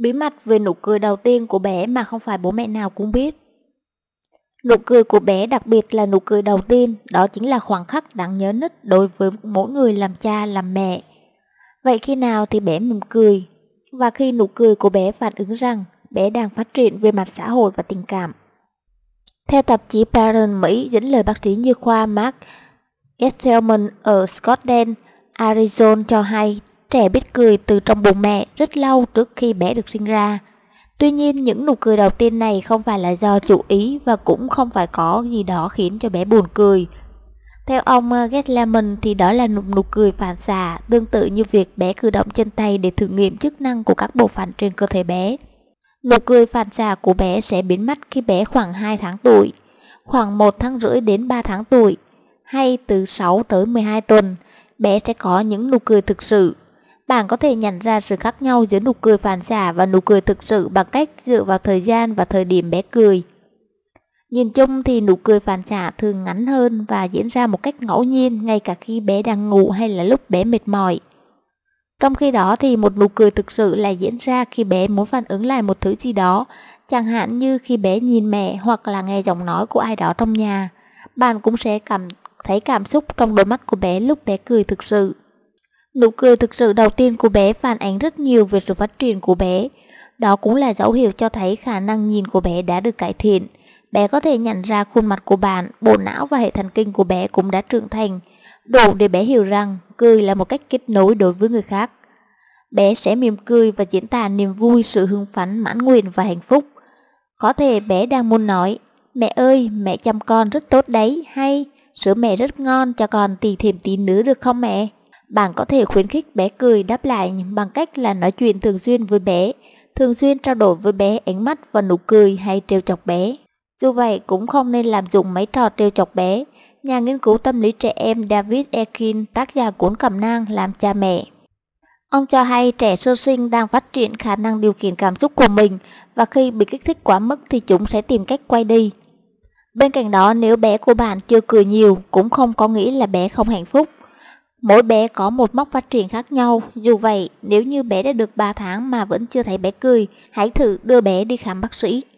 Bí mật về nụ cười đầu tiên của bé mà không phải bố mẹ nào cũng biết. Nụ cười của bé đặc biệt là nụ cười đầu tiên, đó chính là khoảng khắc đáng nhớ nhất đối với mỗi người làm cha, làm mẹ. Vậy khi nào thì bé mỉm cười? Và khi nụ cười của bé phản ứng rằng bé đang phát triển về mặt xã hội và tình cảm. Theo tạp chí Parent Mỹ dẫn lời bác sĩ như khoa Mark Gestelman ở Scottsdale, Arizona cho hay trẻ biết cười từ trong bụng mẹ rất lâu trước khi bé được sinh ra. Tuy nhiên, những nụ cười đầu tiên này không phải là do chủ ý và cũng không phải có gì đó khiến cho bé buồn cười. Theo ông uh, Getleman thì đó là nụ, nụ cười phản xạ, tương tự như việc bé cử động chân tay để thử nghiệm chức năng của các bộ phận trên cơ thể bé. Nụ cười phản xạ của bé sẽ biến mất khi bé khoảng 2 tháng tuổi, khoảng 1 tháng rưỡi đến 3 tháng tuổi, hay từ 6 tới 12 tuần, bé sẽ có những nụ cười thực sự. Bạn có thể nhận ra sự khác nhau giữa nụ cười phản xạ và nụ cười thực sự bằng cách dựa vào thời gian và thời điểm bé cười. Nhìn chung thì nụ cười phản xạ thường ngắn hơn và diễn ra một cách ngẫu nhiên ngay cả khi bé đang ngủ hay là lúc bé mệt mỏi. Trong khi đó thì một nụ cười thực sự là diễn ra khi bé muốn phản ứng lại một thứ gì đó, chẳng hạn như khi bé nhìn mẹ hoặc là nghe giọng nói của ai đó trong nhà. Bạn cũng sẽ cảm thấy cảm xúc trong đôi mắt của bé lúc bé cười thực sự. Nụ cười thực sự đầu tiên của bé phản ánh rất nhiều về sự phát triển của bé. Đó cũng là dấu hiệu cho thấy khả năng nhìn của bé đã được cải thiện. Bé có thể nhận ra khuôn mặt của bạn, bộ não và hệ thần kinh của bé cũng đã trưởng thành, đủ để bé hiểu rằng cười là một cách kết nối đối với người khác. Bé sẽ mỉm cười và diễn tả niềm vui, sự hưng phấn, mãn nguyện và hạnh phúc. Có thể bé đang muốn nói, mẹ ơi, mẹ chăm con rất tốt đấy, hay sữa mẹ rất ngon cho con tỉ thêm tí nữa được không mẹ? Bạn có thể khuyến khích bé cười đáp lại bằng cách là nói chuyện thường xuyên với bé, thường xuyên trao đổi với bé ánh mắt và nụ cười hay trêu chọc bé. Dù vậy cũng không nên làm dụng mấy trò trêu chọc bé. Nhà nghiên cứu tâm lý trẻ em David Ekin, tác giả cuốn Cẩm nang làm cha mẹ. Ông cho hay trẻ sơ sinh đang phát triển khả năng điều khiển cảm xúc của mình và khi bị kích thích quá mức thì chúng sẽ tìm cách quay đi. Bên cạnh đó nếu bé của bạn chưa cười nhiều cũng không có nghĩa là bé không hạnh phúc. Mỗi bé có một mốc phát triển khác nhau, dù vậy nếu như bé đã được 3 tháng mà vẫn chưa thấy bé cười, hãy thử đưa bé đi khám bác sĩ.